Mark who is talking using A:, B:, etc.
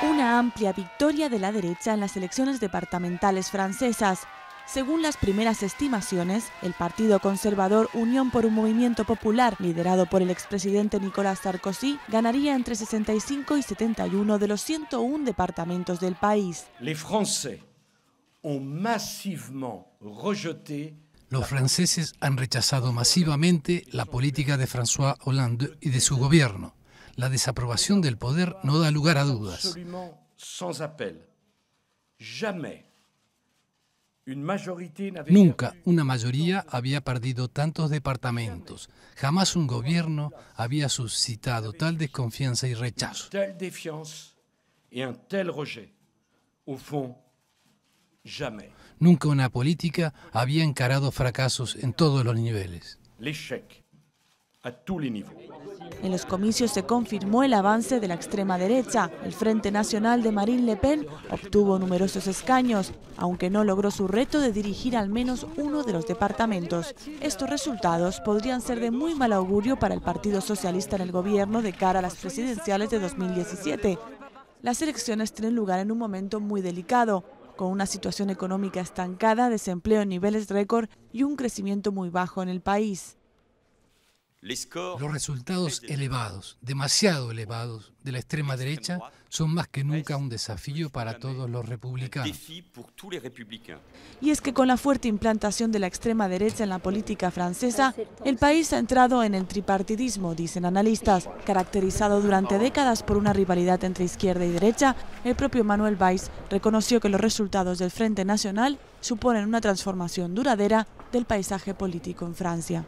A: Una amplia victoria de la derecha en las elecciones departamentales francesas. Según las primeras estimaciones, el partido conservador Unión por un Movimiento Popular, liderado por el expresidente Nicolas Sarkozy, ganaría entre 65 y 71 de los 101 departamentos del país.
B: los franceses han rechazado masivamente la política de François Hollande y de su gobierno la desaprobación del poder no da lugar a dudas. Nunca una mayoría había perdido tantos departamentos. Jamás un gobierno había suscitado tal desconfianza y rechazo. Nunca una política había encarado fracasos en todos los niveles.
A: En los comicios se confirmó el avance de la extrema derecha. El Frente Nacional de Marine Le Pen obtuvo numerosos escaños, aunque no logró su reto de dirigir al menos uno de los departamentos. Estos resultados podrían ser de muy mal augurio para el Partido Socialista en el gobierno de cara a las presidenciales de 2017. Las elecciones tienen lugar en un momento muy delicado, con una situación económica estancada, desempleo en niveles récord y un crecimiento muy bajo en el país. Los resultados
B: elevados, demasiado elevados, de la extrema derecha son más que nunca un desafío para todos los republicanos.
A: Y es que con la fuerte implantación de la extrema derecha en la política francesa, el país ha entrado en el tripartidismo, dicen analistas, caracterizado durante décadas por una rivalidad entre izquierda y derecha. El propio Manuel Valls reconoció que los resultados del Frente Nacional suponen una transformación duradera del paisaje político en Francia.